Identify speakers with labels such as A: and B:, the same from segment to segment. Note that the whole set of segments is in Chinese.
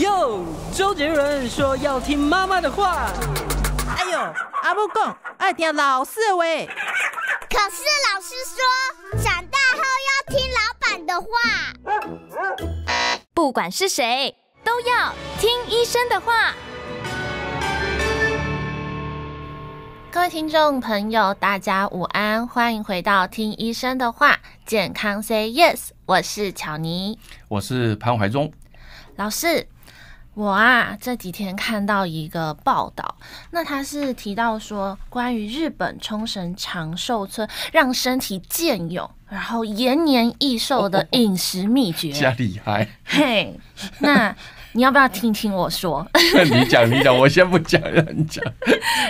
A: 哟，周杰伦说要听妈妈的话。哎呦，阿布讲爱听老师喂。可是老师说长大后要听老板的话。不管是谁，都要听医生的话。各位听众朋友，大家午安，欢迎回到听医生的话，健康 Say Yes。我是巧妮，
B: 我是潘怀忠
A: 老师。我啊，这几天看到一个报道，那他是提到说，关于日本冲绳长寿村让身体健勇，然后延年益寿的饮食秘诀，加厉害。嘿，那。你要不要听听我说？
B: 你讲，你讲，我先不讲，让你讲。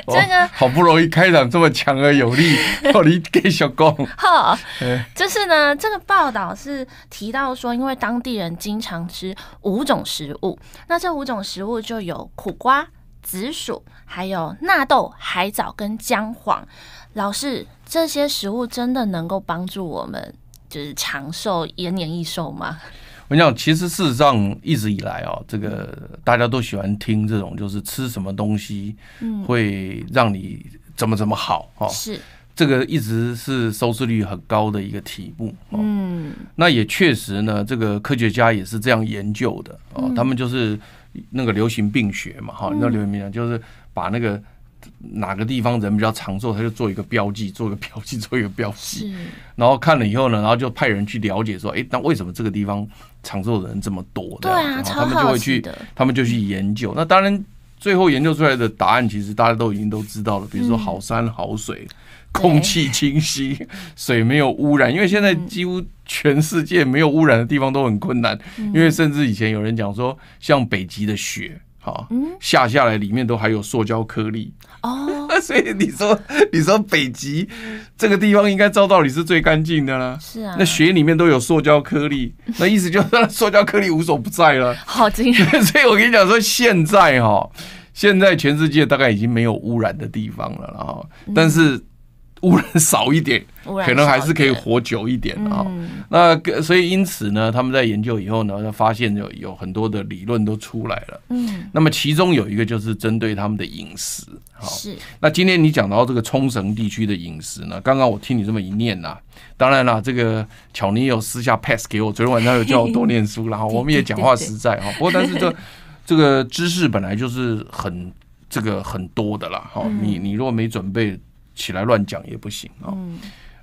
B: 这个好不容易开场这么强而有力，到 你给小工
A: 哈。就是呢，这个报道是提到说，因为当地人经常吃五种食物，那这五种食物就有苦瓜、紫薯，还有纳豆、海藻跟姜黄。老师，这些食物真的能够帮助我们就是长寿、延年益寿吗？
B: 我讲，其实事实上一直以来啊，这个大家都喜欢听这种，就是吃什么东西，会让你怎么怎么好哦，是，这个一直是收视率很高的一个题目。嗯，那也确实呢，这个科学家也是这样研究的哦。他们就是那个流行病学嘛，哈，那流行病学就是把那个。哪个地方人比较长寿，他就做一个标记，做一个标记，做一个标记。然后看了以后呢，然后就派人去了解，说，哎，那为什么这个地方长寿的人这么多？对啊，们就会去，他们就去研究。那当然，最后研究出来的答案，其实大家都已经都知道了。比如说，好山好水，空气清新，水没有污染。因为现在几乎全世界没有污染的地方都很困难。因为甚至以前有人讲说，像北极的雪。好，下下来里面都还有塑胶颗粒哦，所以你说你说北极这个地方应该遭到理是最干净的啦，是啊，那雪里面都有塑胶颗粒，那意思就是塑胶颗粒无所不在了，好惊人。所以我跟你讲说，现在哈，现在全世界大概已经没有污染的地方了，然后但是。污染少一点，可能还是可以活久一点啊。那所以因此呢，他们在研究以后呢，发现有有很多的理论都出来了。嗯，那么其中有一个就是针对他们的饮食。好，那今天你讲到这个冲绳地区的饮食呢？刚刚我听你这么一念呐，当然了，这个巧妮有私下 pass 给我，昨天晚上有叫我多念书，然 后我们也讲话实在哈。不过但是这 这个知识本来就是很这个很多的啦。哈，你你如果没准备。起来乱讲也不行啊。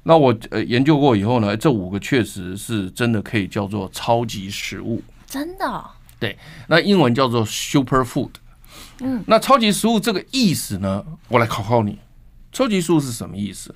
B: 那我呃研究过以后呢，这五个确实是真的可以叫做超级食物，真的。对，那英文叫做 super food。嗯，那超级食物这个意思呢，我来考考你：超级食物是什么意思？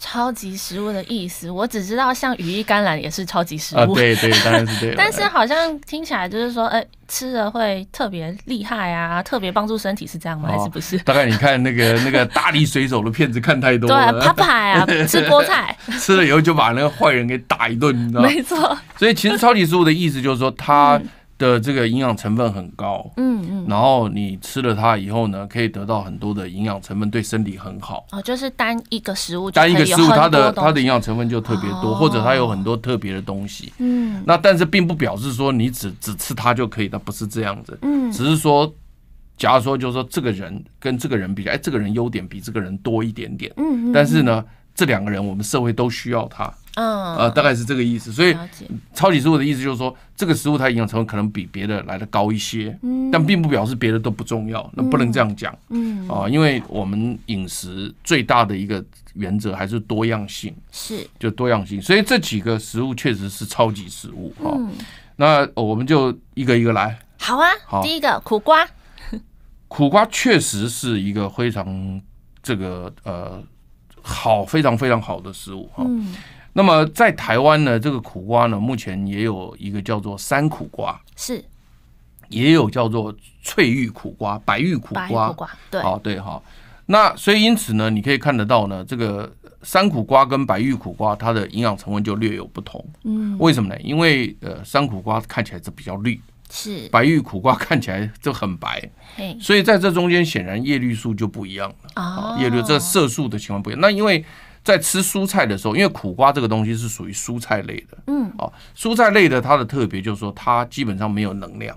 A: 超级食物的意思，我只知道像羽衣甘蓝也是超级食物。啊，对对，当然是对。但是好像听起来就是说，哎，吃了会特别厉害啊，特别帮助身体是这样吗？还是不
B: 是？大概你看那个 那个大力水手的片子看太多。对，啪啪啊，吃菠菜，吃了以后就把那个坏人给打一顿，你知道吗？没错。所以其实超级食物的意思就是说，他。的这个营养成分很高，
A: 嗯嗯，然
B: 后你吃了它以后呢，可以得到很多的营养成分，对身体很好。
A: 哦，就是单一个食物，单一个食物，它的它的营
B: 养成分就特别多，或者它有很多特别的东西，嗯。那但是并不表示说你只只吃它就可以，它不是这样子，嗯。只是说，假如说，就是说，这个人跟这个人比较，哎，这个人优点比这个人多一点点，嗯。但是呢，这两个人，我们社会都需要他。嗯，呃，大概是这个意思。所以，超级食物的意思就是说，这个食物它营养成分可能比别的来的高一些，但并不表示别的都不重要。那不能这样讲。嗯，啊，因为我们饮食最大的一个原则还是多样性。是，就多样性。所以这几个食物确实是超级食物。哈，那我们就一个一个来。
A: 好啊。好，第一个苦瓜。
B: 苦瓜确实是一个非常这个呃好，非常非常好的食物。哈。那么在台湾呢，这个苦瓜呢，目前也有一个叫做三苦瓜，是，也有叫做翠玉苦瓜、白玉苦瓜，对，好，对，哈。那所以因此呢，你可以看得到呢，这个三苦瓜跟白玉苦瓜它的营养成分就略有不同。嗯，为什么呢？因为呃，三苦瓜看起来是比较绿，是，白玉苦瓜看起来就很白，所以在这中间显然叶绿素就不一样了
A: 啊，叶绿这色
B: 素的情况不一样。那因为在吃蔬菜的时候，因为苦瓜这个东西是属于蔬菜类的，嗯，哦，蔬菜类的它的特别就是说，它基本上没有能量，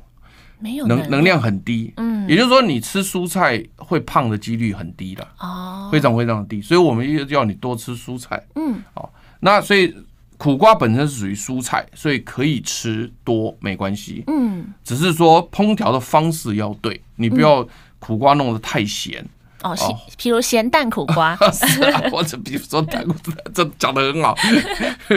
A: 没有能能量
B: 很低，嗯，也就是说，你吃蔬菜会胖的几率很低的，哦，非常非常的低，所以我们又叫你多吃蔬菜，嗯，哦，那所以苦瓜本身是属于蔬菜，所以可以吃多没关系，嗯，只是说烹调的方式要对，你不要苦瓜弄得太咸。
A: 哦，是，比如咸蛋苦瓜，是，
B: 或者比如说胆固醇，这讲的很好，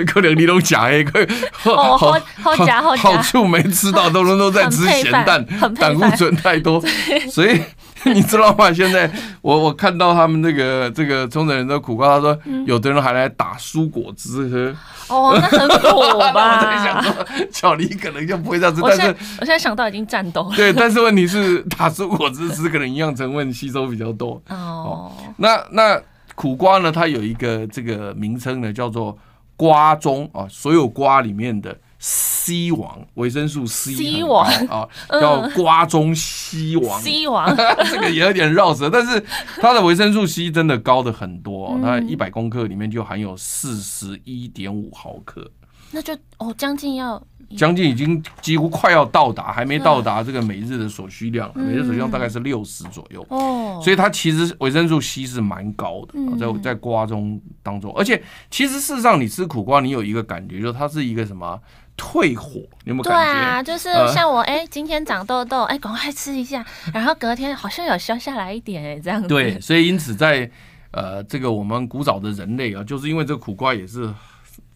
B: 可能你都讲诶，可，好，好，好，好处没吃到，都都在吃咸蛋，胆固醇太多，所以。你知道吗？现在我我看到他们这个这个中等人的苦瓜，他说有的人还来打蔬果汁喝。
A: 哦，那很苦吧？我在
B: 想说，小黎可能就不会这样子。但是
A: 我现在想到已经战斗了。对，但是问
B: 题是打蔬果汁吃，可能营养成分吸收比较多。哦，那那苦瓜呢？它有一个这个名称呢，叫做瓜中啊，所有瓜里面的。C 王维生素 C 王啊，叫瓜中 C 王，C 王 这个也有点绕舌，但是它的维生素 C 真的高的很多，它一百公克里面就含有四十一点五毫克，
A: 那就哦将近要将
B: 近已经几乎快要到达，还没到达这个每日的所需量，每日所需量大概是六十左右哦，所以它其实维生素 C 是蛮高的，在在瓜中当中，而且其实事实上你吃苦瓜，你有一个感觉，就它是一个什么？退火有没有感觉？对啊，就是像我
A: 哎，今天长痘痘，哎，赶快吃一下，然后隔天好像有消下来一点哎，这样子。对，所
B: 以因此在，呃，这个我们古早的人类啊，就是因为这苦瓜也是，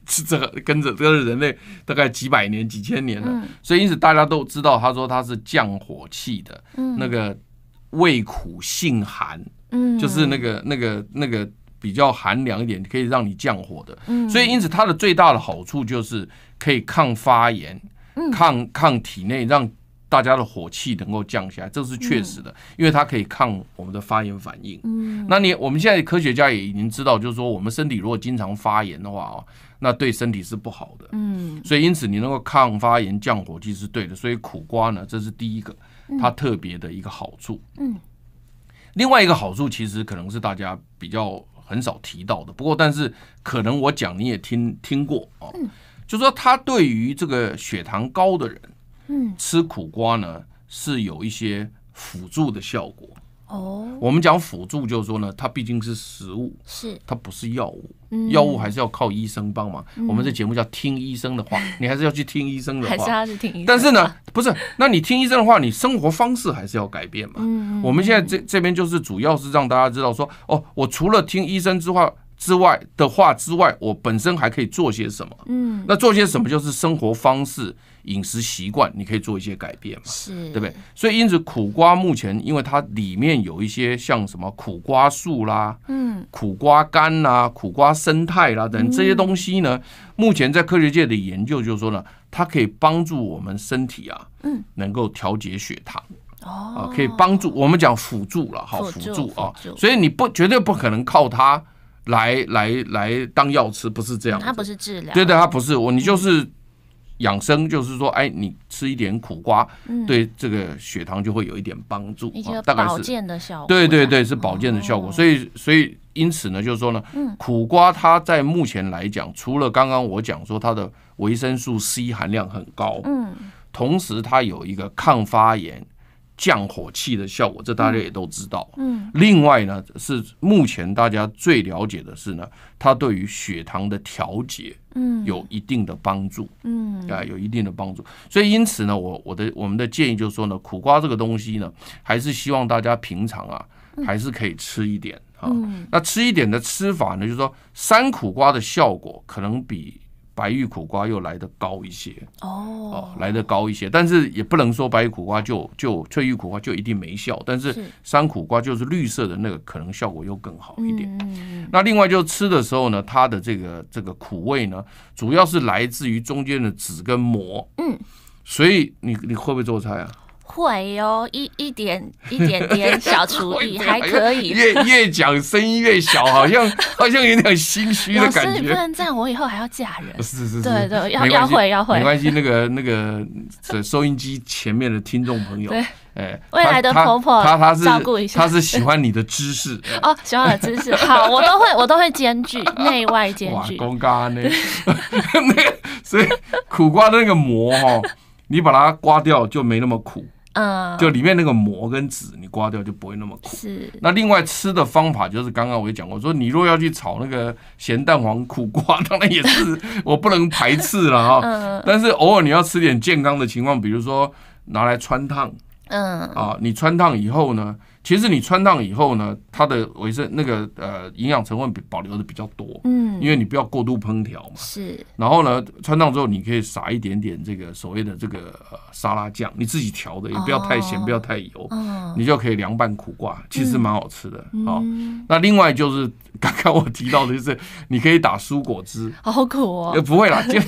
B: 是这个跟着这个人类大概几百年几千年了，所以因此大家都知道，他说它是降火气的，嗯，那个味苦性寒，嗯，就是那个那个那个。比较寒凉一点，可以让你降火的，所以因此它的最大的好处就是可以抗发炎，抗抗体内让大家的火气能够降下来，这是确实的，因为它可以抗我们的发炎反应。嗯，那你我们现在科学家也已经知道，就是说我们身体如果经常发炎的话啊，那对身体是不好的。嗯，所以因此你能够抗发炎降火气是对的，所以苦瓜呢，这是第一个它特别的一个好处。嗯，另外一个好处其实可能是大家比较。很少提到的，不过但是可能我讲你也听听过啊，就说他对于这个血糖高的人，嗯，吃苦瓜呢是有一些辅助的效果。哦，我们讲辅助，就是说呢，它毕竟是食物，是它不是药物，药物还是要靠医生帮忙。我们这节目叫听医生的话，你还是要去听医生的话，还是听医生。但是呢，不是，那你听医生的话，你生活方式还是要改变嘛。我们现在这这边就是主要是让大家知道说，哦，我除了听医生之话之外的话之外，我本身还可以做些什么？嗯，那做些什么就是生活方式。饮食习惯，你可以做一些改变嘛，对不对？所以因此，苦瓜目前因为它里面有一些像什么苦瓜素啦，嗯，苦瓜苷啦，苦瓜生态啦等这些东西呢，目前在科学界的研究就是说呢，它可以帮助我们身体啊，嗯，能够调节血糖哦，可以帮助我们讲辅助了，好辅助啊，所以你不绝对不可能靠它来来来当药吃，不是这样，它
A: 不是治疗，对对，它
B: 不是我，你就是。养生就是说，哎，你吃一点苦瓜，对这个血糖就会有一点帮助，啊，大保健
A: 的效果。对对
B: 对，是保健的效果。所以所以因此呢，就是说呢，苦瓜它在目前来讲，除了刚刚我讲说它的维生素 C 含量很高，嗯，同时它有一个抗发炎。降火气的效果，这大家也都知道。嗯，另外呢，是目前大家最了解的是呢，它对于血糖的调节，嗯，有一定的帮助。嗯，啊，有一定的帮助。所以因此呢，我我的我们的建议就是说呢，苦瓜这个东西呢，还是希望大家平常啊，还是可以吃一点啊。那吃一点的吃法呢，就是说三苦瓜的效果可能比。白玉苦瓜又来的高一些哦，来的高一些，但是也不能说白玉苦瓜就就翠玉苦瓜就一定没效，但是山苦瓜就是绿色的那个，可能效果又更好一点。那另外就吃的时候呢，它的这个这个苦味呢，主要是来自于中间的籽跟膜。嗯，所以你你会不会做菜啊？
A: 会哦，一一点一点点小厨艺还可以。越越
B: 讲声音越小，好像 好像有点心虚的感觉。老师，你不能
A: 这样，我以后还要嫁人。是是是，对对，要要会要会。没关系，那
B: 个那个收音机前面的听众朋友，哎，未来的婆婆，她她是照顾一下，她是喜欢你的知识
A: 哦，喜欢我的知识。好，我都会我都会兼具内外兼具。哇，
B: 公家呢？所以苦瓜的那个膜哈，你把它刮掉就没那么苦。嗯，就里面那个膜跟纸你刮掉就不会那么苦。是。那另外吃的方法就是刚刚我也讲过，说你若要去炒那个咸蛋黄苦瓜，当然也是我不能排斥了啊。嗯。但是偶尔你要吃点健康的情况，比如说拿来穿烫。嗯。啊，你穿烫以后呢？其实你穿烫以后呢，它的维生那个呃营养成分保留的比较多，嗯，因为你不要过度烹调嘛，是。然后呢，穿烫之后你可以撒一点点这个所谓的这个沙拉酱，你自己调的，也不要太咸，不要太油，你就可以凉拌苦瓜，其实蛮好吃的，好。那另外就是刚刚我提到的就是你可以打蔬果汁，
A: 好苦哦。不会啦，就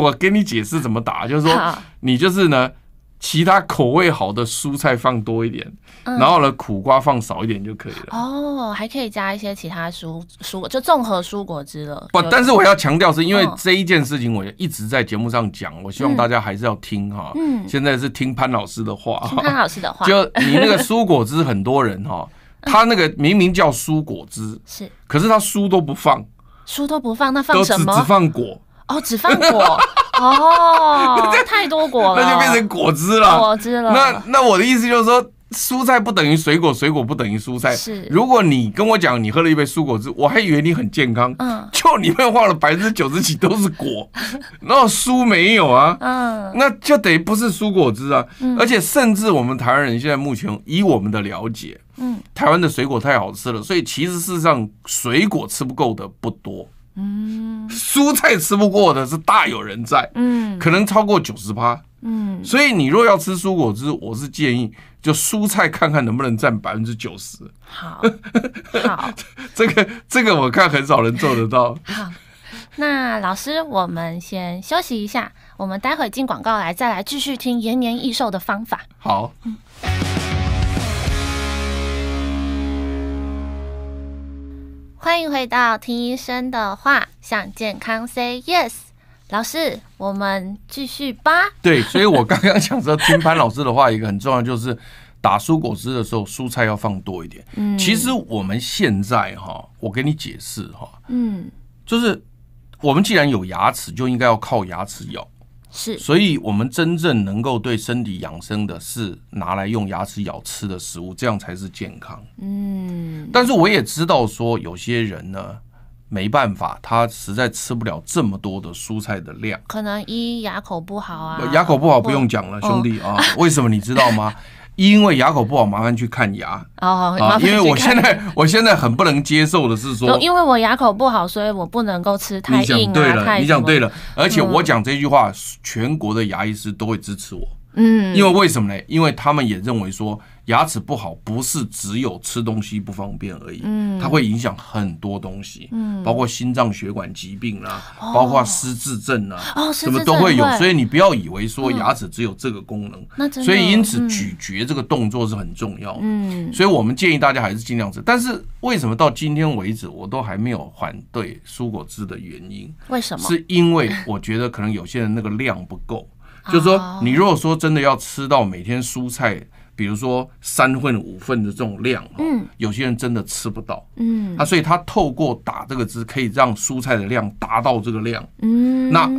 B: 我给你解释怎么打，就是说你就是呢。其他口味好的蔬菜放多一点，然后呢，苦瓜放少一点就可以了。
A: 哦，还可以加一些其他蔬蔬，就综合蔬果汁了。不，但是我要强调，是因为
B: 这一件事情，我一直在节目上讲，我希望大家还是要听哈。嗯，现在是听潘老师的话，潘老师的话，就你那个蔬果汁，很多人哈，他那个明明叫蔬果汁，是，可是他蔬都不放，
A: 蔬都不放，那放什么？只放果？哦，只放果。哦，这 太多果，了，那就变成果汁了。果汁了。那
B: 那我的意思就是说，蔬菜不等于水果，水果不等于蔬菜。是。如果你跟我讲你喝了一杯蔬果汁，我还以为你很健康，嗯，就里面换了百分之九十几都是果，那蔬没有啊，嗯，那就等于不是蔬果汁啊。嗯。而且甚至我们台湾人现在目前以我们的了解，嗯，台湾的水果太好吃了，所以其实事实上水果吃不够的不多。嗯，蔬菜吃不过的是大有人在，嗯，可能超过九十趴，嗯，所以你若要吃蔬果汁，我是建议就蔬菜看看能不能占百分之九十。
A: 好，
B: 好，这个这个我看很少能做得到。
A: 好，那老师，我们先休息一下，我们待会进广告来，再来继续听延年益寿的方法。好。欢迎回到听医生的话，向健康 say yes。老师，我们继续吧。
B: 对，所以我刚刚讲说听潘老师的话，一个很重要就是打蔬果汁的时候，蔬菜要放多一点。嗯，其实我们现在哈，我给你解释哈，嗯，就是我们既然有牙齿，就应该要靠牙齿咬。
A: 是，所以
B: 我们真正能够对身体养生的是拿来用牙齿咬吃的食物，这样才是健康。嗯，但是我也知道说有些人呢没办法，他实在吃不了这么多的蔬菜的量，
A: 可能一牙口不好啊，牙口不好不用讲了，兄弟
B: 啊，为什么你知道吗？因为牙口不好，麻烦去看牙。
A: 哦，因为我现在，
B: 我现在很不能接受的是说，因
A: 为我牙口不好，所以我不能够吃太硬、太。你对了，你讲对了，而且我讲
B: 这句话，全国的牙医师都会支持我。嗯，因为为什么呢？因为他们也认为说。牙齿不好不是只有吃东西不方便而已，嗯，它会影响很多东西，包括心脏血管疾病啦，包括失智症啊，哦，什么都会有。所以你不要以为说牙齿只有这个功能，所以因此咀嚼这个动作是很重要的，嗯，所以我们建议大家还是尽量吃。但是为什么到今天为止我都还没有反对蔬果汁的原因？为什么？是因为我觉得可能有些人那个量不够，就是说你如果说真的要吃到每天蔬菜。比如说三份五份的这种量，嗯，有些人真的吃不到，嗯，那所以他透过打这个汁，可以让蔬菜的量达到这个量，
A: 嗯，那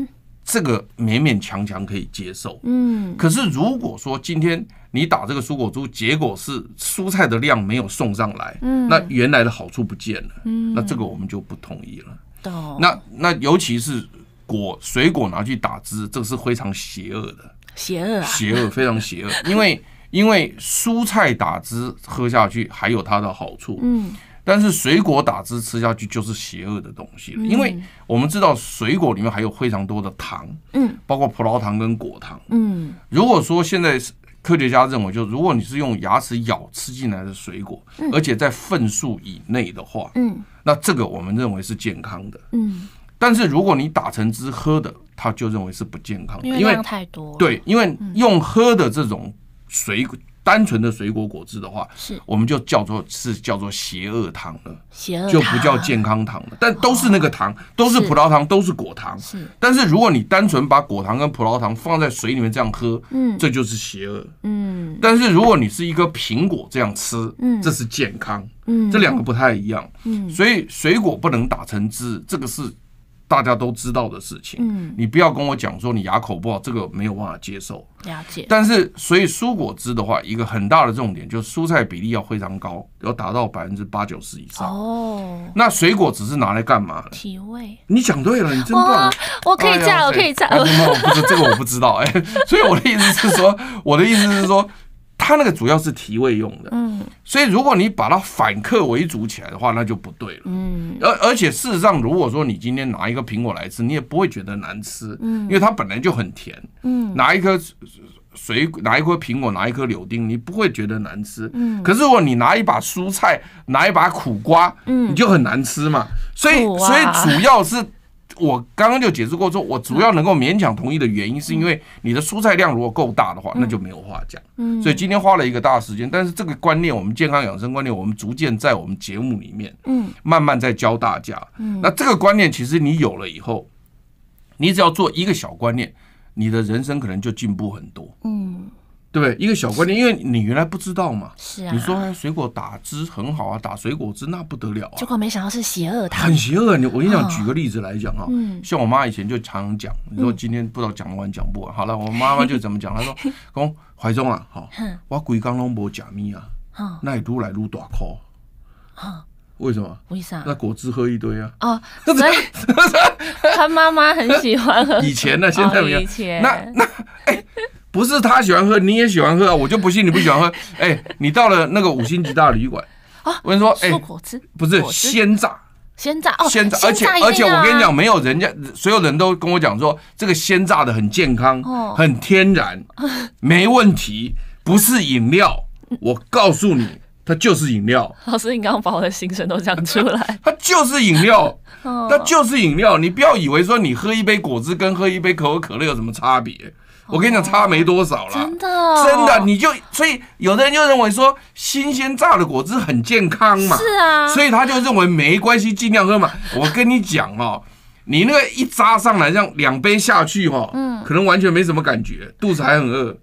B: 这个勉勉强强可以接受，
A: 嗯。可
B: 是如果说今天你打这个蔬果汁，结果是蔬菜的量没有送上来，嗯，那原来的好处不见了，嗯，那这个我们就不同意
A: 了，那
B: 那尤其是果水果拿去打汁，这个是非常邪恶的，
A: 邪恶啊，邪恶
B: 非常邪恶，因为。因为蔬菜打汁喝下去还有它的好处，嗯，但是水果打汁吃下去就是邪恶的东西了，因为我们知道水果里面还有非常多的糖，嗯，包括葡萄糖跟果糖，嗯，如果说现在科学家认为，就如果你是用牙齿咬吃进来的水果，而且在份数以内的话，嗯，那这个我们认为是健康的，嗯，但是如果你打成汁喝的，他就认为是不健康的，因为量太多，对，因为用喝的这种。水果单纯的水果果汁的话，是我们就叫做是叫做邪恶糖了，邪恶就不叫健康糖了。但都是那个糖，都是葡萄糖，都是果糖。是，但是如果你单纯把果糖跟葡萄糖放在水里面这样喝，嗯，这就是邪恶。嗯，但是如果你是一个苹果这样吃，嗯，这是健康。嗯，这两个不太一样。嗯，所以水果不能打成汁，这个是。大家都知道的事情，嗯，你不要跟我讲说你牙口不好，这个没有办法接受。
A: 了解。但
B: 是，所以蔬果汁的话，一个很大的重点就是蔬菜比例要非常高，要达到百分之八九十以上。
A: 哦。
B: 那水果只是拿来干嘛？提味。你讲对了，你真棒。
A: 我可以样，我可以这样。我不知这个，我不
B: 知道。哎，所以我的意思是说，我的意思是说。它那个主要是提味用的，嗯，所以如果你把它反客为主起来的话，那就不对了，嗯，而而且事实上，如果说你今天拿一个苹果来吃，你也不会觉得难吃，嗯，因为它本来就很甜，嗯，拿一颗水，果，拿一颗苹果，拿一颗柳丁，你不会觉得难吃，嗯，可是如果你拿一把蔬菜，拿一把苦瓜，嗯，你就很难吃嘛，所以所以主要是。我刚刚就解释过，说我主要能够勉强同意的原因，是因为你的蔬菜量如果够大的话，那就没有话讲。嗯，所以今天花了一个大时间，但是这个观念，我们健康养生观念，我们逐渐在我们节目里面，嗯，慢慢在教大家。嗯，那这个观念其实你有了以后，你只要做一个小观念，你的人生可能就进步很多。嗯。对不对？一个小观念，因为你原来不知道嘛。是啊。你说水果打汁很好啊，打水果汁那不得了啊。
A: 结果没想到是邪恶他很邪
B: 恶，你我跟你讲，举个例子来讲哈，像我妈以前就常常讲，你说今天不知道讲完讲不完。好了，我妈妈就怎么讲，她说：“公怀中啊，好，我规工拢无假米啊，那也撸来撸大口为什么？为啥？那果汁喝一堆啊。
A: 哦，所以他 妈妈很喜欢喝。以前呢，现在没有。以前，那那。
B: 不是他喜欢喝，你也喜欢喝，我就不信你不喜欢喝。哎，你到了那个五星级大旅馆，我跟你说，哎，
A: 不是鲜榨，鲜榨，鲜榨，而且而且我跟你讲，没
B: 有人家所有人都跟我讲说这个鲜榨的很健康，很天然，没问题，不是饮料。我告诉你，它就是饮料。
A: 老师，你刚刚把我的心声都讲出来，它
B: 就是饮料，它就是饮料。你不要以为说你喝一杯果汁跟喝一杯可口可乐有什么差别。我跟你讲，差没多少了，真的，真的，你就所以有的人就认为说新鲜榨的果汁很健康嘛，是啊，所以他就认为没关系，尽量喝嘛。我跟你讲哦，你那个一扎上来，像两杯下去哈，嗯，可能完全没什么感觉，肚子还很饿。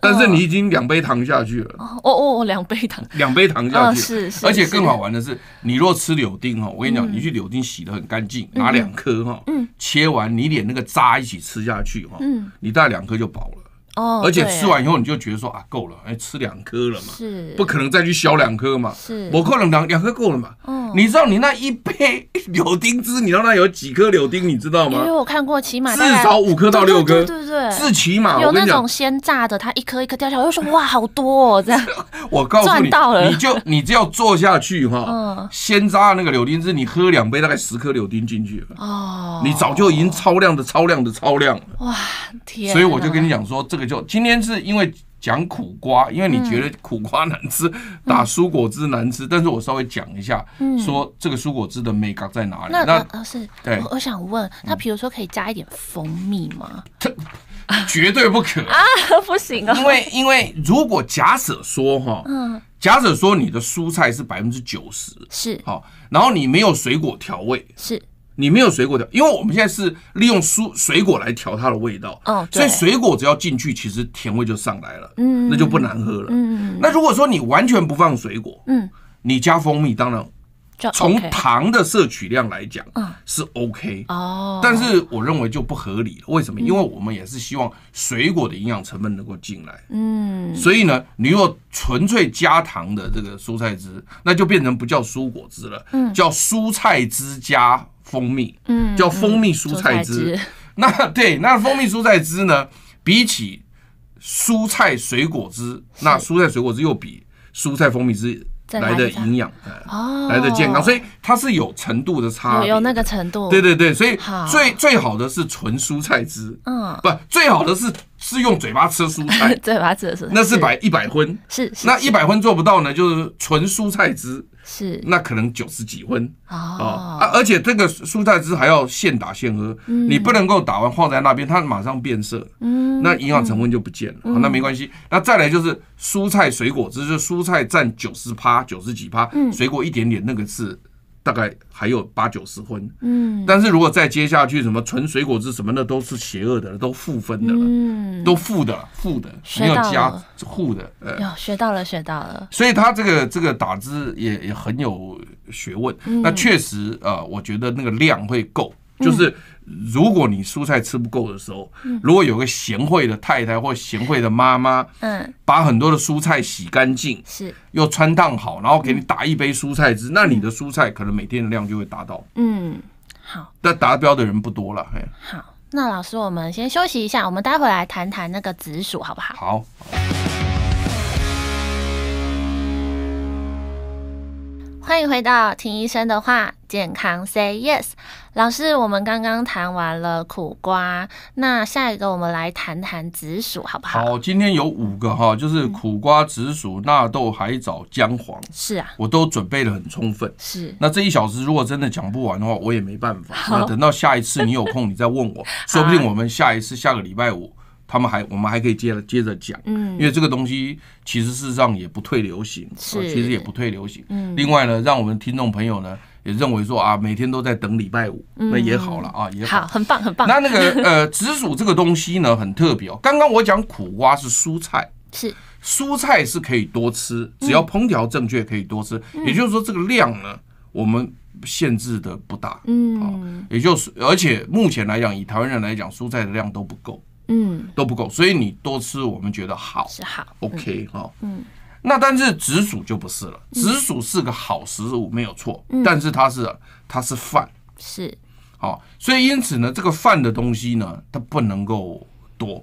B: 但是你已经两杯糖下去了。
A: 哦哦哦，两杯糖，
B: 两杯糖下去了。是是。而且更好玩的是，你若吃柳丁哈，我跟你讲，你去柳丁洗的很干净，拿两颗哈，嗯，切完你连那个渣一起吃下去哈，嗯，你带两颗就饱了。哦。而且吃完以后你就觉得说啊，够了，哎，吃两颗了嘛，是。不可能再去削两颗嘛，是。我可能两两颗够了嘛，你知道你那一杯柳丁汁，你知道那有几颗柳丁，你知道吗？因为我
A: 看过，起码至少五颗到六颗，对不对？是
B: 起码有那种
A: 鲜榨的，它一颗一颗掉下来，我就说哇，好多哦，这样。
B: 我告诉你，到了，你就你只要坐下去哈，鲜榨那个柳丁汁，你喝两杯，大概十颗柳丁进去了哦，你早就已经超量的、超量的、超量了
A: 哇天！所以我就跟你
B: 讲说，这个就今天是因为。讲苦瓜，因为你觉得苦瓜难吃，打蔬果汁难吃，但是我稍微讲一下，说这个蔬果汁的美感在哪里。那老
A: 是对，我想问，他比如说可以加一点蜂蜜吗？
B: 绝对不可啊，
A: 不行啊。因为
B: 因为如果假设说哈，假设说你的蔬菜是百分之九十是好，然后你没有水果调味是。你没有水果调，因为我们现在是利用蔬水果来调它的味道，哦，所以水果只要进去，其实甜味就上来了，嗯，那就不难喝了，嗯嗯。那如果说你完全不放水果，嗯，你加蜂蜜，当然，
A: 从糖
B: 的摄取量来讲，嗯，是 OK，
A: 哦，但是
B: 我认为就不合理了。为什么？因为我们也是希望水果的营养成分能够进来，
A: 嗯，
B: 所以呢，你若纯粹加糖的这个蔬菜汁，那就变成不叫蔬果汁了，嗯，叫蔬菜汁加。蜂蜜，嗯，叫蜂蜜蔬菜汁。那对，那蜂蜜蔬菜汁呢？比起蔬菜水果汁，那蔬菜水果汁又比蔬菜蜂蜜汁来的营养，
A: 哦，来的健康。所以
B: 它是有程度的差，有
A: 那个程度。对对
B: 对，所以最最好的是纯蔬菜汁，嗯，不，最好的是是用嘴巴吃蔬菜，
A: 嘴巴吃的是，那是百一百分，是，那一百分
B: 做不到呢，就是纯蔬菜汁。是，那可能九十几分哦、啊！而且这个蔬菜汁还要现打现喝，你不能够打完放在那边，它马上变色，那营养成分就不见了。那没关系，那再来就是蔬菜水果汁，就蔬菜占九十八九十几趴，水果一点点那个是大概还有八九十分，嗯，但是如果再接下去什么纯水果汁什么的，都是邪恶的，都负分的了，嗯，都负的，负的，没有加负的，呃，
A: 学到了，学到了，
B: 所以他这个这个打字也也很有学问，那确实啊，我觉得那个量会够，就是。如果你蔬菜吃不够的时候，如果有个贤惠的太太或贤惠的妈妈，嗯，把很多的蔬菜洗干净，是，又穿烫好，然后给你打一杯蔬菜汁，那你的蔬菜可能每天的量就会达到。嗯，好。但达标的人不多了。嘿，好，
A: 那老师，我们先休息一下，我们待会来谈谈那个紫薯，好不好？好。欢迎回到听医生的话，健康 Say Yes。老师，我们刚刚谈完了苦瓜，那下一个我们来谈谈紫薯，好不好？
B: 好，今天有五个哈，就是苦瓜、紫薯、纳豆、海藻、姜黄。是啊，我都准备的很充分。是，那这一小时如果真的讲不完的话，我也没办法。那等到下一次你有空，你再问我，说不定我们下一次下个礼拜五。他们还，我们还可以接着接着讲，嗯，因为这个东西其实事实上也不退流行，是，其实也不退流行。嗯，另外呢，让我们听众朋友呢也认为说啊，每天都在等礼拜五，那也好了啊，也好，好，很棒，很棒。那那个呃，紫薯这个东西呢很特别哦。刚刚我讲苦瓜是蔬菜，是，蔬菜是可以多吃，只要烹调正确可以多吃，也就是说这个量呢我们限制的不大，嗯，也就是而且目前来讲，以台湾人来讲，蔬菜的量都不够。嗯，都不够，所以你多吃，我们觉得好是好，OK 哈，嗯，那但是紫薯就不是了，紫薯是个好食物，没有错，但是它是它是饭是，好，所以因此呢，这个饭的东西呢，它不能够多，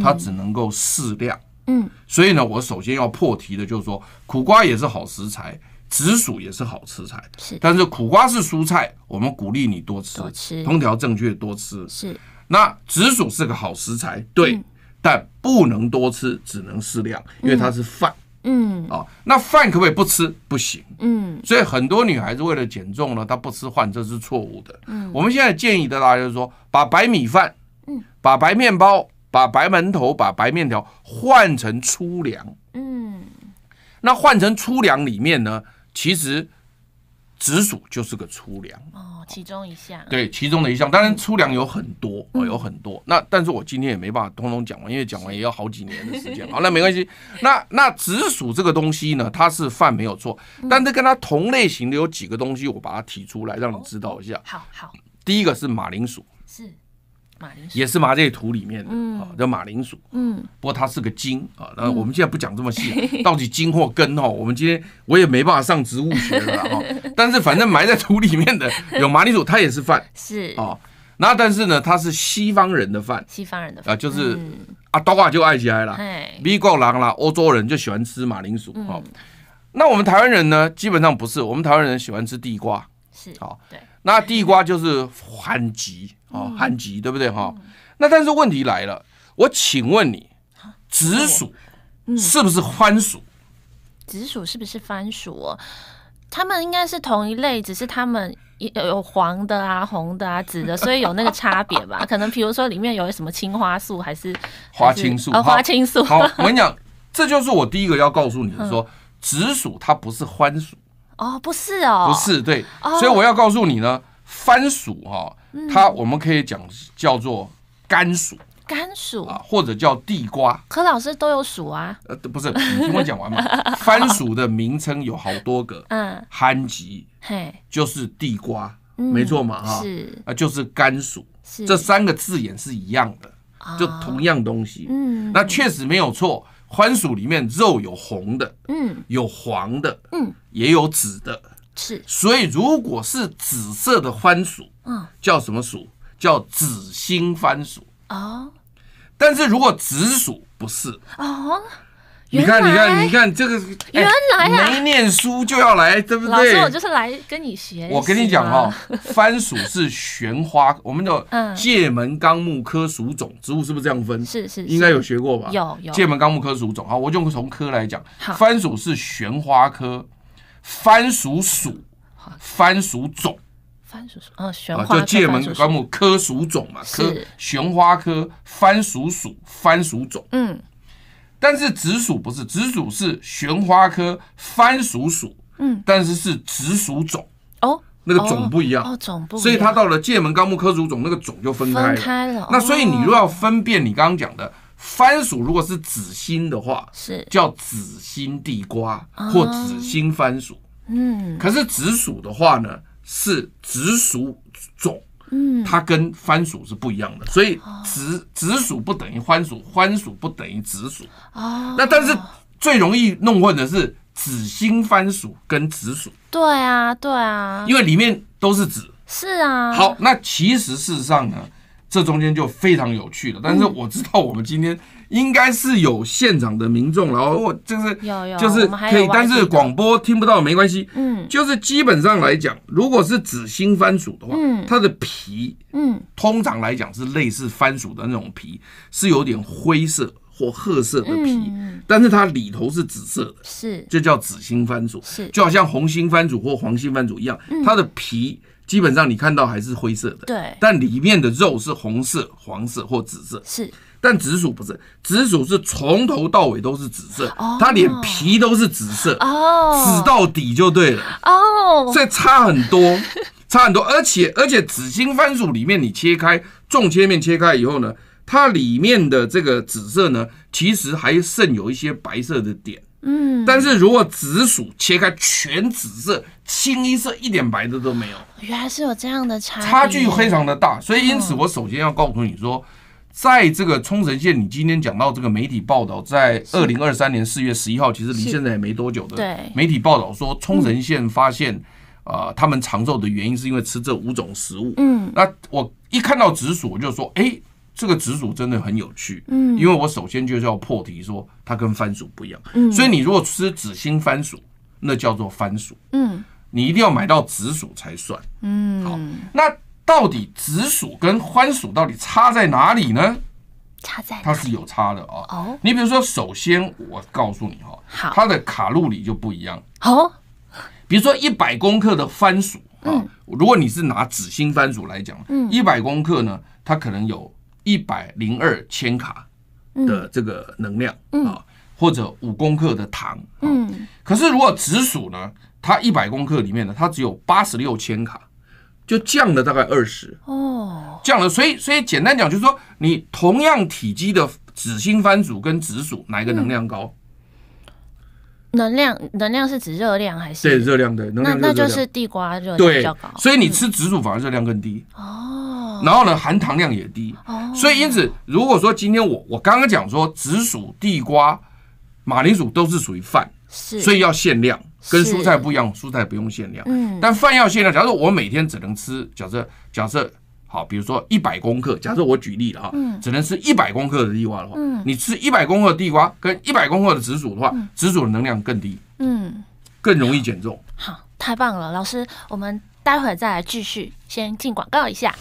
B: 它只能够适量，嗯，所以呢，我首先要破题的就是说，苦瓜也是好食材，紫薯也是好食材，是，但是苦瓜是蔬菜，我们鼓励你多吃，多吃，烹调正确，多吃是。那紫薯是个好食材，对，但不能多吃，只能适量，因为它是饭。嗯，啊，那饭可不可以不吃？不行。嗯，所以很多女孩子为了减重呢，她不吃饭，这是错误的。嗯，我们现在建议的大家就是说，把白米饭、嗯，把白面包、把白馒头、把白面条换成粗粮。嗯，那换成粗粮里面呢，其实。紫薯就是个粗粮
A: 哦，其中一项
B: 对，其中的一项。当然粗粮有很多，哦，有很多。那但是我今天也没办法通通讲完，因为讲完也要好几年的时间。好，那没关系。那那紫薯这个东西呢，它是饭没有错，但是跟它同类型的有几个东西，我把它提出来让你知道一下。好好。第一个是马铃薯。
A: 是。也
B: 是埋在土里面的啊，叫马铃薯。嗯，不过它是个茎啊。那我们现在不讲这么细，到底茎或根哦？我们今天我也没办法上植物学了哈。但是反正埋在土里面的 有马铃薯，它也是饭。是啊，那但是呢，它是西方人的饭。西方人的啊，就是啊，冬瓜就爱起来啦，英国佬啦，欧洲人就喜欢吃马铃薯啊。那我们台湾人呢，基本上不是我们台湾人喜欢吃地瓜。是啊，对，那地瓜就是番薯。哦，旱吉对不对哈？那但是问题来了，我请问你，紫薯是不是番薯？
A: 紫薯是不是番薯？哦？他们应该是同一类，只是他们有黄的啊、红的啊、紫的，所以有那个差别吧？可能比如说里面有什么青花素还是花青素？花青素。好，我跟你讲，
B: 这就是我第一个要告诉你的，说紫薯它不是番薯。
A: 哦，不是哦，不是
B: 对。所以我要告诉你呢，番薯哈。它我们可以讲叫做甘薯，
A: 甘薯啊，
B: 或者叫地瓜，
A: 柯老师都有数啊。
B: 呃，不是，你听我讲完嘛。番薯的名称有好多个，嗯，番吉，嘿，就是地瓜，没错嘛，哈，是啊，就是甘薯，是这三个字眼是一样的，就同样东西，嗯，那确实没有错，番薯里面肉有红的，嗯，有黄的，嗯，也有紫的。是，所以如果是紫色的番薯，嗯，叫什么薯？叫紫心番薯哦。但是如果紫薯不是哦，你看，你看，你看这个，原来没念书就要来，对不对？老师，我就
A: 是来跟你学。我跟你讲哦，
B: 番薯是玄花，我们的界门纲目科属种植物是不是这样分？是是，应该有学过吧？有有。界门纲目科属种，好，我就从科来讲，番薯是玄花科。番薯属，番薯种，
A: 番薯属啊，玄花就界门纲目
B: 科属种嘛，科玄花科番薯属番薯种，嗯，但是紫薯不是，紫薯是玄花科番薯属，嗯，但是是紫薯种，哦，那个种不一样，哦，
A: 种不一样，所以它
B: 到了界门纲目科属种那个种就分开了，那所以你若要分辨你刚刚讲的。番薯如果是紫心的话，是叫紫心地瓜或紫心番薯。嗯，可是紫薯的话呢，是紫薯种，嗯，它跟番薯是不一样的。所以紫紫薯不等于番薯，番薯不等于紫薯
A: 啊。那但
B: 是最容易弄混的是紫心番薯跟紫薯。
A: 对啊，对啊，因为
B: 里面都是紫。
A: 是啊。好，
B: 那其实事实上呢。这中间就非常有趣了，但是我知道我们今天应该是有现场的民众，然后就是
A: 就是可以，但是广
B: 播听不到没关系。嗯，就是基本上来讲，如果是紫心番薯的话，它的皮，嗯，通常来讲是类似番薯的那种皮，是有点灰色或褐色的皮，但是它里头是紫色的，是就叫紫心番薯，是就好像红心番薯或黄心番薯一样，它的皮。基本上你看到还是灰色的，对，但里面的肉是红色、黄色或紫色，是。但紫薯不是，紫薯是从头到尾都是紫色，它连皮都是紫色，哦，紫到底就对了。哦，所以差很多，差很多。而且而且，紫心番薯里面你切开，重切面切开以后呢，它里面的这个紫色呢，其实还剩有一些白色的点。嗯，但是如果紫薯切开全紫色，清一色一点白的都没有，
A: 原来是有这样的差差距非常
B: 的大，所以因此我首先要告诉你说，在这个冲绳县，你今天讲到这个媒体报道，在二零二三年四月十一号，其实离现在也没多久的，对媒体报道说冲绳县发现他们长寿的原因是因为吃这五种食物，嗯，那我一看到紫薯我就说，哎。这个紫薯真的很有趣，嗯，因为我首先就是要破题说它跟番薯不一样，嗯，所以你如果吃紫心番薯，那叫做番薯，嗯，你一定要买到紫薯才算，嗯，好，那到底紫薯跟番薯到底差在哪里呢？
A: 差在它是
B: 有差的啊，哦，你比如说，首先我告诉你哈，好，它的卡路里就不一样，哦，比如说一百公克的番薯啊，如果你是拿紫心番薯来讲，嗯，一百公克呢，它可能有。一百零二千卡的这个能量啊，或者五公克的糖啊，可是如果紫薯呢，它一百公克里面呢，它只有八十六千卡，就降了大概二十
A: 哦，
B: 降了。所以，所以简单讲，就是说，你同样体积的紫心番薯跟紫薯，哪一个能量高？
A: 能量，能量是指热量还
B: 是？对，热量的。那那就是地瓜热比较高，所以你吃紫薯反而热量更低哦。然后呢，含糖量也低哦，所以因此，如果说今天我我刚刚讲说，紫薯、地瓜、马铃薯都是属于饭，是，所以要限量，跟蔬菜不一样，蔬菜不用限量，嗯，但饭要限量。假如说我每天只能吃，假设假设。好，比如说一百公克，假设我举例了哈，只能吃一百公克的地瓜的话，你吃一百公克地瓜跟一百公克的紫薯的话，紫薯的能量更低，嗯，更容易减重。
A: 好，太棒了，老师，我们待会儿再来继续，先进广告一下。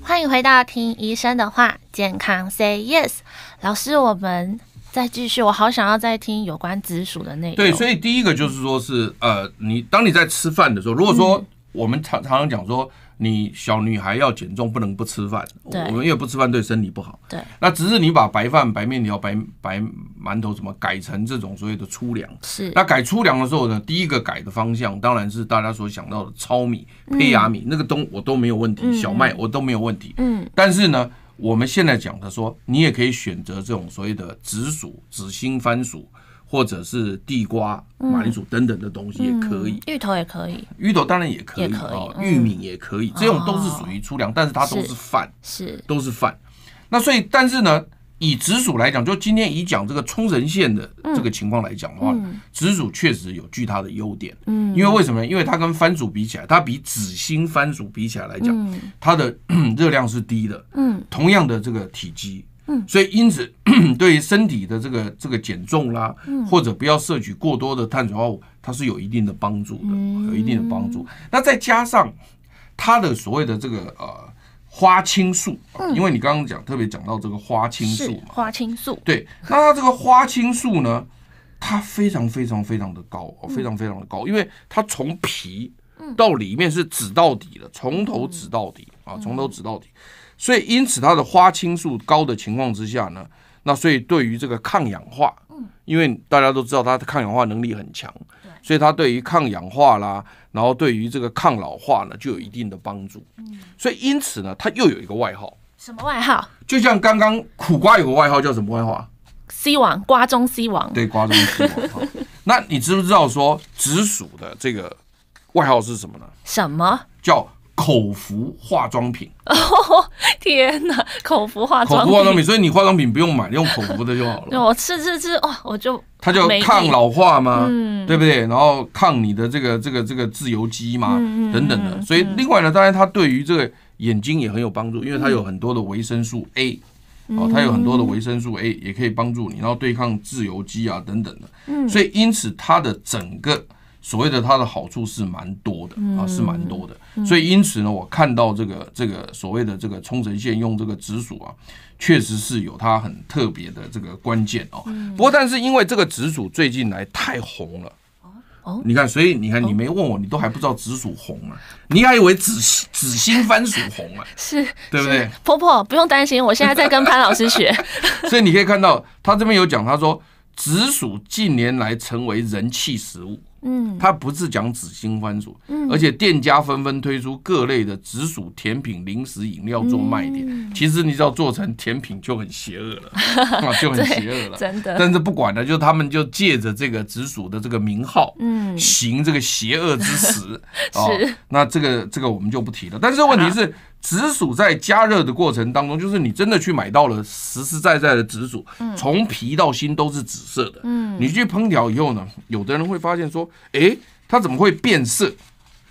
A: 欢迎回到听医生的话，健康 Say Yes。老师，我们。再继续，我好想要再听有关紫薯的内容。对，所
B: 以第一个就是说，是呃，你当你在吃饭的时候，如果说我们常常常讲说，你小女孩要减重不能不吃饭，我们越不吃饭对身体不好。对。那只是你把白饭、白面条、白白馒头什么改成这种所谓的粗粮？是。那改粗粮的时候呢，第一个改的方向，当然是大家所想到的糙米、胚芽米，那个东我都没有问题，小麦我都没有问题。嗯。但是呢。我们现在讲的说，你也可以选择这种所谓的紫薯、紫心番薯，或者是地瓜、马铃薯等等的东西也可以，
A: 芋头也可以，
B: 芋头当然也可以，也可以，玉米也可以，这种都是属于粗粮，但是它都是饭，是都是饭。那所以，但是呢。以紫薯来讲，就今天以讲这个冲绳县的这个情况来讲的话，紫薯确实有巨大的优点。嗯，因为为什么因为它跟番薯比起来，它比紫心番薯比起来来讲，它的 热量是低的。嗯，同样的这个体积。嗯，所以因此 对于身体的这个这个减重啦，或者不要摄取过多的碳水化合物，它是有一定的帮助的，有一定的帮助。那再加上它的所谓的这个呃。花青素，因为你刚刚讲特别讲到这个花青素，
A: 花青素，对，
B: 那它这个花青素呢，它非常非常非常的高，非常非常的高，因为它从皮到里面是紫到底的，从头紫到底啊，从头紫到底，所以因此它的花青素高的情况之下呢，那所以对于这个抗氧化，嗯，因为大家都知道它的抗氧化能力很强。所以它对于抗氧化啦，然后对于这个抗老化呢，就有一定的帮助。嗯，所以因此呢，它又有一个外号。
A: 什么外号？
B: 就像刚刚苦瓜有个外号叫什么外号
A: ？C 王瓜中 C 王。
B: 对，瓜中 C 王。那你知不知道说，紫薯的这个外号是什么呢？什么？叫。口服化妆品，
A: 天哪！口服化妆品，口服化妆品，所以
B: 你化妆品不用买，用口服的就好
A: 了。我吃吃吃，哇！我就它就抗老
B: 化嗯，对不对？然后抗你的这个这个这个自由基嘛，等等的。所以另外呢，当然它对于这个眼睛也很有帮助，因为它有很多的维生素 A 哦，它有很多的维生素 A，也可以帮助你，然后对抗自由基啊等等的。嗯，所以因此它的整个。所谓的它的好处是蛮多的啊，是蛮多的。所以因此呢，我看到这个这个所谓的这个冲绳县用这个紫薯啊，确实是有它很特别的这个关键哦。不过但是因为这个紫薯最近来太红了哦，你看，所以你看你没问我，你都还不知道紫薯红啊？你还以为紫紫心番薯红啊？是，对不对？
A: 婆婆不用担心，我现在在跟潘老师学。
B: 所以你可以看到他这边有讲，他说紫薯近年来成为人气食物。嗯，它不是讲紫心番薯，嗯，而且店家纷纷推出各类的紫薯甜品、零食、饮料做卖点。其实你知道，做成甜品就很邪恶了 啊，就很邪恶了，真的。但是不管了，就他们就借着这个紫薯的这个名号，嗯，行这个邪恶之实 哦，那这个这个我们就不提了。但是问题是。紫薯在加热的过程当中，就是你真的去买到了实实在在的紫薯，从皮到心都是紫色的。嗯，你去烹调以后呢，有的人会发现说，哎，它怎么会变色？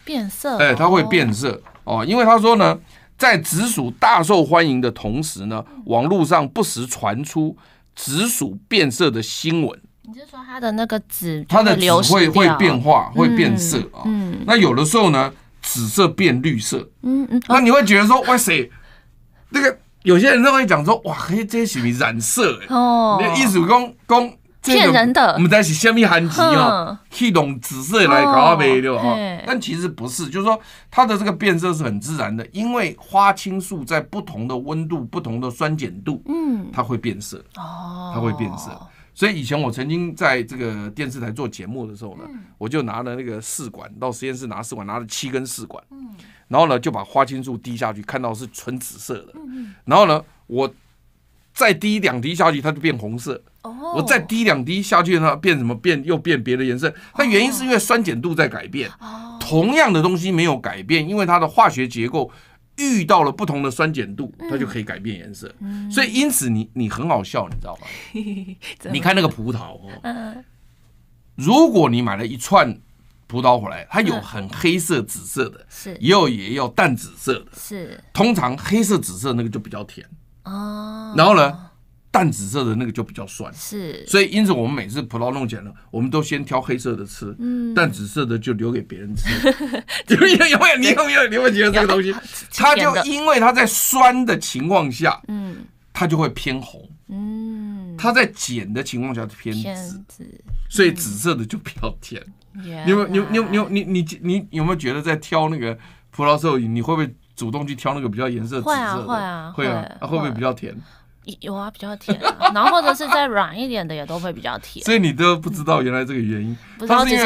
A: 变色？哎，它会变
B: 色哦，因为他说呢，在紫薯大受欢迎的同时呢，网络上不时传出紫薯变色的新闻。你
A: 是说它的那个紫，它的紫会会变
B: 化，会变色啊？嗯，那有的时候呢？紫色变绿色，嗯嗯，那你会觉得说哇塞，那个有些人就会讲说哇，嘿，这些洗染色哎，
A: 哦，意思
B: 讲讲骗人的，我们在洗虾米含机哦，利用紫色来搞阿白的但其实不是，就是说它的这个变色是很自然的，因为花青素在不同的温度、不同的酸碱度，嗯，它会变色
A: 哦，它会变色。
B: 所以以前我曾经在这个电视台做节目的时候呢，我就拿了那个试管到实验室拿试管，拿了七根试管，然后呢就把花青素滴下去，看到是纯紫色的。然后呢，我再滴两滴下去，它就变红色。我再滴两滴下去呢，变什么变？又变别的颜色。它原因是因为酸碱度在改变。同样的东西没有改变，因为它的化学结构。遇到了不同的酸碱度，它就可以改变颜色。所以因此你你很好笑，你知道吗？
A: 你看那个葡
B: 萄哦，如果你买了一串葡萄回来，它有很黑色紫色的，是也有也有淡紫色的，是通常黑色紫色那个就比较甜然后呢？淡紫色的那个就比较酸，是，所以因此我们每次葡萄弄碱了，我们都先挑黑色的吃，淡紫色的就留给别人吃。有 没有？有没有？你有没有？有没觉得这个东西？它就因为它在酸的情况下，嗯，它就会偏红，嗯，它在碱的情况下偏紫，所以紫色的就比较甜。你有？你有？你有？你你你你有没有觉得在挑那个葡萄时候，你会不会主动去挑那个比较颜色紫色的？会啊，会啊，会啊，会不会比较甜？
A: 有啊，比较甜，然后或者是再软一点的也都会比较甜，所以
B: 你都不知道原来这个原因，它是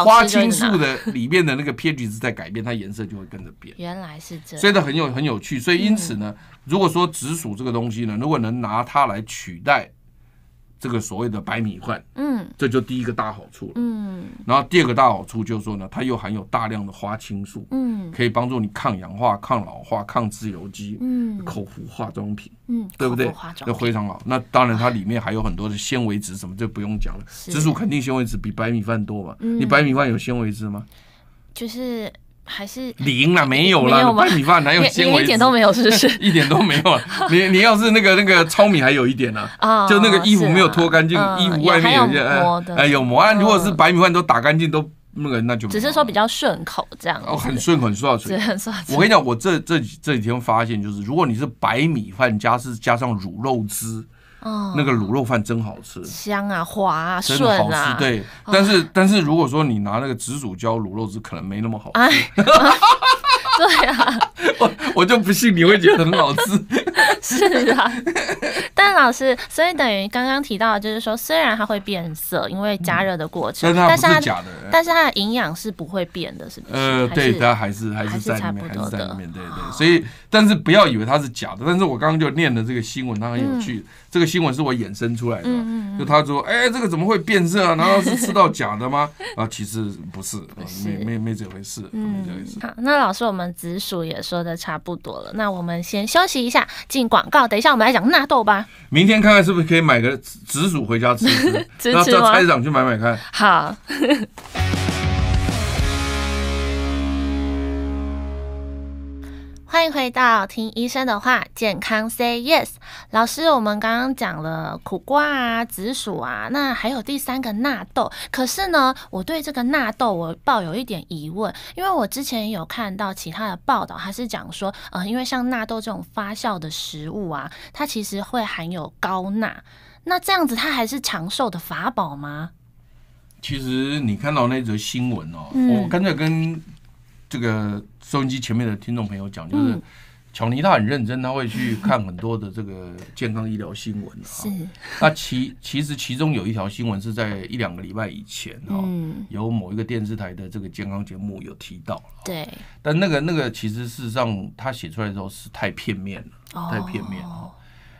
B: 花青素的里面的那个 pH 值在改变，它颜色就会跟着变。
A: 原来是这，所以它很
B: 有很有趣，所以因此呢，如果说紫薯这个东西呢，如果能拿它来取代。这个所谓的白米饭，嗯，这就第一个大好处了。嗯，然后第二个大好处就是说呢，它又含有大量的花青素，可以帮助你抗氧化、抗老化、抗自由基。嗯，口服化妆品，嗯，对不对？就非常好。那当然，它里面还有很多的纤维质，什么就不用讲了，紫薯肯定纤维质比白米饭多嘛。你白米饭有纤维质吗？
A: 就是。还是
B: 零了，没有了。白米饭哪 有纤维？一点都没有，是不是？一点都没有你你要是那个那个糙米，还有一点呢。啊，就那个衣服没有脱干净，衣服外面有摸的，哎，有膜，啊。如果是白米饭都打干净，都那个那就只是
A: 说比较顺口这样。哦，很顺
B: 口，很顺口，很顺。我跟你讲，我这这这几天发现就是，如果你是白米饭加是加上卤肉汁。那个卤肉饭真好吃，
A: 香啊，滑啊，顺啊，对，但是
B: 但是如果说你拿那个紫薯椒卤肉汁，可能没那么好
A: 吃。对啊，
B: 我我就不信你会觉得很好吃。
A: 是啊，但老师，所以等于刚刚提到，就是说虽然它会变色，因为加热的过程，但是它是假的，但是它的营养是不会变的，是不？呃，对，它还是
B: 还是在里面，还是在里面，对对。所以，但是不要以为它是假的。但是我刚刚就念的这个新闻，它很有趣。这个新闻是我衍生出来的，就他说，哎，这个怎么会变色？难道是吃到假的吗？啊，其实不是，没没没这回事。好，那老
A: 师，我们紫薯也说的差不多了，那我们先休息一下，进广告。等一下，我们来讲纳豆吧。
B: 明天看看是不是可以买个紫薯回家吃，
A: 那后在菜市
B: 场去买买看。
A: 好。欢迎回到听医生的话，健康 Say Yes。老师，我们刚刚讲了苦瓜啊、紫薯啊，那还有第三个纳豆。可是呢，我对这个纳豆我抱有一点疑问，因为我之前有看到其他的报道，它是讲说，呃，因为像纳豆这种发酵的食物啊，它其实会含有高钠。那这样子，它还是长寿的法宝吗？
B: 其实你看到那则新闻哦，我刚才跟这个。收音机前面的听众朋友讲，就是乔尼他很认真，他会去看很多的这个健康医疗新闻啊。是，那其其实其中有一条新闻是在一两个礼拜以前啊，有某一个电视台的这个健康节目有提到。对。但那个那个其实事实上他写出来的时候是太片面了，太片面了。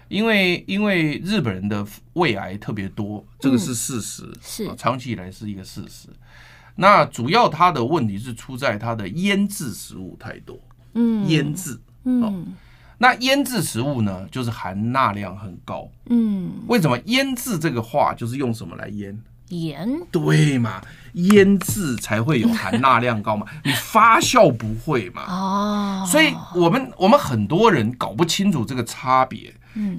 B: 因为因为日本人的胃癌特别多，这个是事实，是长期以来是一个事实。那主要它的问题是出在它的腌制食物太多，
A: 嗯，腌制，嗯，
B: 那腌制食物呢，就是含钠量很高，
A: 嗯，为
B: 什么腌制这个话就是用什么来腌？
A: 盐，对嘛？
B: 腌制才会有含钠量高嘛，你发酵不会嘛？
A: 哦，所以
B: 我们我们很多人搞不清楚这个差别。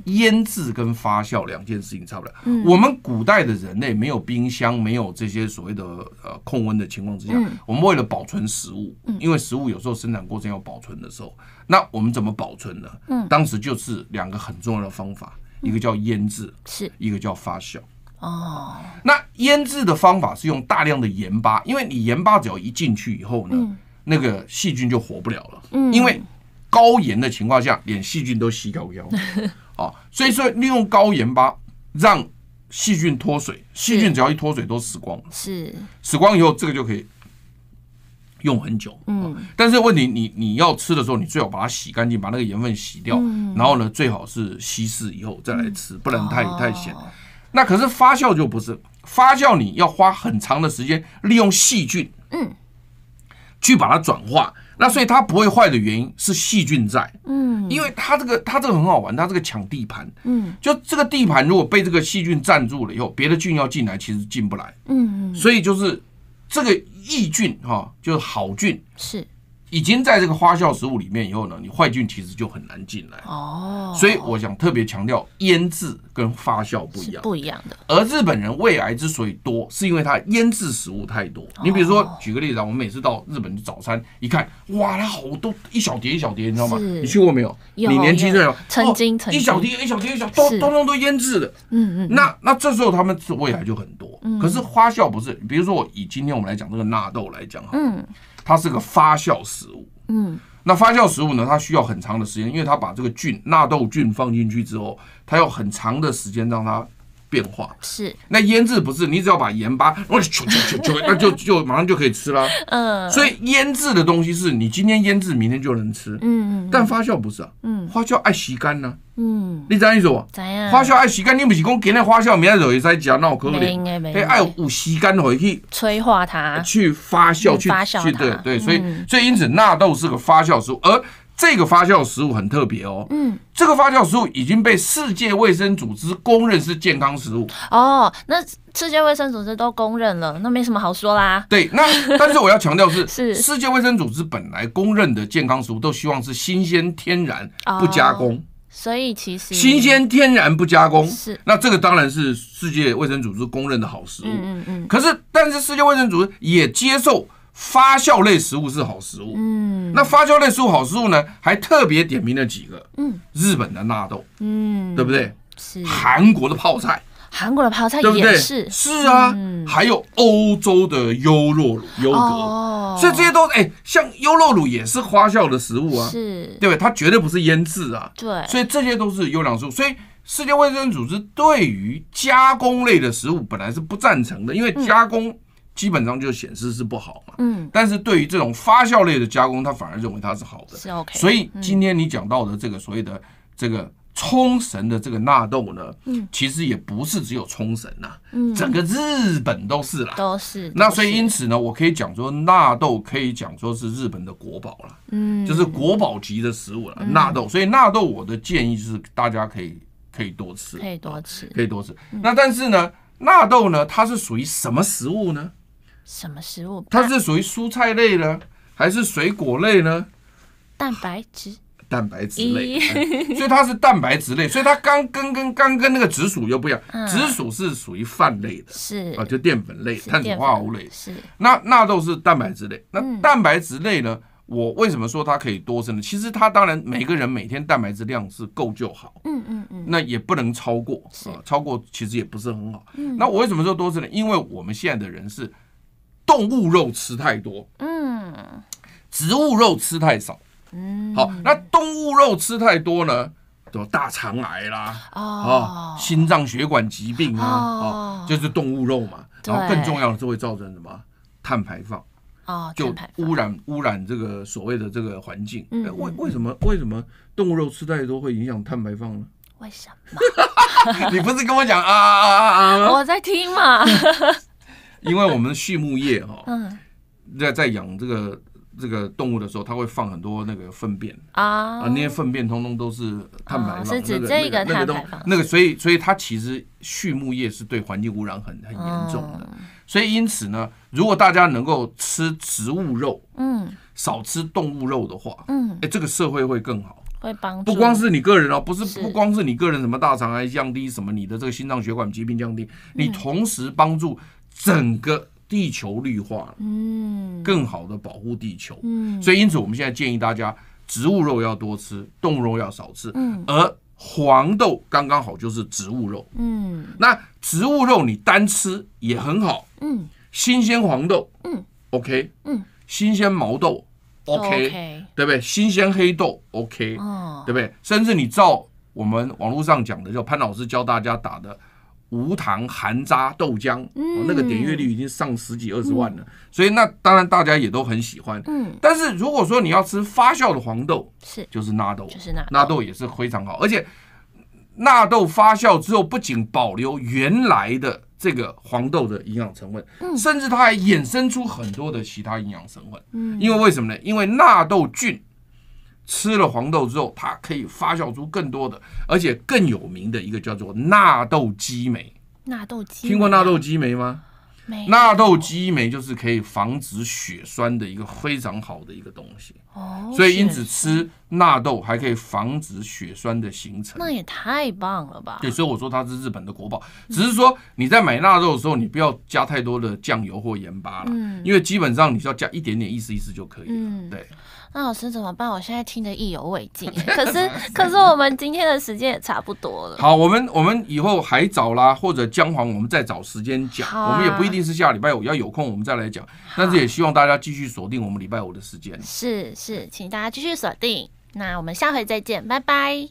B: 腌制跟发酵两件事情差不了。我们古代的人类没有冰箱，没有这些所谓的呃控温的情况之下，我们为了保存食物，因为食物有时候生产过程要保存的时候，那我们怎么保存呢？当时就是两个很重要的方法，一个叫腌制，是一个叫发酵。哦，那腌制的方法是用大量的盐巴，因为你盐巴只要一进去以后呢，那个细菌就活不了了，因为。高盐的情况下，连细菌都吸高腰啊！所以说，利用高盐巴让细菌脱水，细菌只要一脱水都死光了。是死光以后，这个就可以用很久。嗯，但是问题，你你要吃的时候，你最好把它洗干净，把那个盐分洗掉，然后呢，最好是稀释以后再来吃，不能太太咸那可是发酵就不是发酵，你要花很长的时间，利用细菌嗯去把它转化。那所以它不会坏的原因是细菌在，
A: 嗯，因为
B: 它这个它这个很好玩，它这个抢地盘，嗯，就这个地盘如果被这个细菌占住了以后，别的菌要进来其实进不来，嗯，所以就是这个益菌哈，就是好菌是。已经在这个花酵食物里面以后呢，你坏菌其实就很难进来
A: 哦。所以
B: 我想特别强调，腌制跟发酵不一样，不一样的。而日本人胃癌之所以多，是因为他腌制食物太多。你比如说，举个例子啊，我们每次到日本去早餐，一看，哇，它好多一小碟一小碟，你知道吗？你去过没有？你年轻的时候，曾经，一小碟一小碟一小，都都都都腌制的。
A: 嗯嗯。那
B: 那这时候他们胃癌就很多。可是花酵不是，比如说我以今天我们来讲这个纳豆来讲哈。嗯。它是个发酵食物，嗯，那发酵食物呢？它需要很长的时间，因为它把这个菌纳豆菌放进去之后，它要很长的时间让它变化。是，那腌制不是？你只要把盐巴，我去，那就 就马上就可以吃了。嗯，所以腌制的东西是，你今天腌制，明天就能吃。嗯嗯，但发酵不是啊，嗯，发酵爱吸干呢。嗯，你怎样意思？怎样发酵爱时间？你不是讲今天花销，明天就会在加纳豆羹的？哎，爱有时间回去
A: 催化它，
B: 去发酵，去去对对，所以所以因此，纳豆是个发酵食物，而这个发酵食物很特别哦。嗯，这个发酵食物已经被世界卫生组织公认是健康食物
A: 哦。那世界卫生组织都公认了，那没什么好说啦。
B: 对，那 但是我要强调是 是世界卫生组织本来公认的健康食物，都希望是新鲜天然，不加工。
A: 所以其实新鲜
B: 天然不加工是，那这个当然是世界卫生组织公认的好食物。
A: 嗯嗯嗯。可
B: 是，但是世界卫生组织也接受发酵类食物是好食物。嗯。那发酵类食物好食物呢？还特别点名了几个。嗯。日本的纳豆。嗯。对不对？是。韩国的泡菜。
A: 韩国的泡菜，对不对？是是啊，
B: 还有欧洲的优酪乳、优格，所以这些都哎，像优酪乳也是发酵的食物啊，是，对不对？它绝对不是腌制啊，对，所以这些都是优良食物。所以世界卫生组织对于加工类的食物本来是不赞成的，因为加工基本上就显示是不好嘛，嗯，但是对于这种发酵类的加工，他反而认为它是好的，是
A: OK。所以今
B: 天你讲到的这个所谓的这个。冲绳的这个纳豆呢，其实也不是只有冲绳呐，整个日本都是啦，都是。那所以因此呢，我可以讲说纳豆可以讲说是日本的国宝了，嗯，就是国宝级的食物了，纳豆。所以纳豆我的建议是大家可以可以多吃，可
A: 以多吃，可以
B: 多吃。那但是呢，纳豆呢，它是属于什么食物呢？
A: 什么食物？
B: 它是属于蔬菜类呢，还是水果类呢？
A: 蛋白质。
B: 蛋白质类，所以它是蛋白质类，所以它刚跟跟刚跟那个紫薯又不一样，紫薯是属于饭类的，是啊，就淀粉类、碳水化合物类。是那那都是蛋白质类，那蛋白质类呢？我为什么说它可以多生呢？其实它当然每个人每天蛋白质量是够就好，嗯嗯嗯，那也不能超过，啊，超过其实也不是很好。那我为什么说多吃呢？因为我们现在的人是动物肉吃太多，嗯，植物肉吃太少。嗯，好，那动物肉吃太多呢，就大肠癌啦，哦，心脏血管疾病啊，就是动物肉嘛。然后更重要的，是会造成什么碳排放哦，就污染污染这个所谓的这个环境。为为什么为什么动物肉吃太多会影响碳排放呢？
A: 为什么？
B: 你不是跟我讲啊啊啊啊 我
A: 在听嘛。
B: 因为我们畜牧业哈，在在养这个。这个动物的时候，它会放很多那个粪便啊，那些粪便通通都是碳排放，是指这个碳排放那个，所以所以它其实畜牧业是对环境污染很很严重的，所以因此呢，如果大家能够吃植物肉，嗯，少吃动物肉的话，嗯，哎，这个社会会更好，
A: 会帮助不光是你
B: 个人哦，不是不光是你个人，什么大肠癌降低，什么你的这个心脏血管疾病降低，你同时帮助整个。地球绿化了，嗯，更好的保护地球，嗯，所以因此我们现在建议大家，植物肉要多吃，动物肉要少吃，嗯，而黄豆刚刚好就是植物肉，嗯，那植物肉你单吃也很好，嗯，新鲜黄豆，嗯，OK，嗯，新鲜毛豆，OK，对不对？新鲜黑豆 OK，哦，对不对？甚至你照我们网络上讲的，就潘老师教大家打的。无糖含渣豆浆，那个点阅率已经上十几二十万了，所以那当然大家也都很喜欢。嗯，但是如果说你要吃发酵的黄豆，是就是纳豆，就是纳纳豆也是非常好，而且纳豆发酵之后不仅保留原来的这个黄豆的营养成分，甚至它还衍生出很多的其他营养成分。嗯，因为为什么呢？因为纳豆菌。吃了黄豆之后，它可以发酵出更多的，而且更有名的一个叫做纳豆激酶。
A: 纳豆激，听过纳豆
B: 激酶吗？
A: 没。纳豆
B: 激酶就是可以防止血栓的一个非常好的一个东西。
A: 哦，所以因此
B: 吃纳豆还可以防止血栓的形成，
A: 那也太棒了吧？对，
B: 所以我说它是日本的国宝。只是说你在买纳豆的时候，你不要加太多的酱油或盐巴了，因为基本上你需要加一点点，意思意思就可以了。对，
A: 那老师怎么办？我现在听得意犹未尽，可是可是我们今天的时间也差不多了。好，
B: 我们我们以后还早啦或者姜黄，我们再找时间讲。我们也不一定是下礼拜五要有空，我们再来讲。但是也希望大家继续锁定我们礼拜五的时间，
A: 是是，请
B: 大家继续锁定。那我们下回再见，拜拜。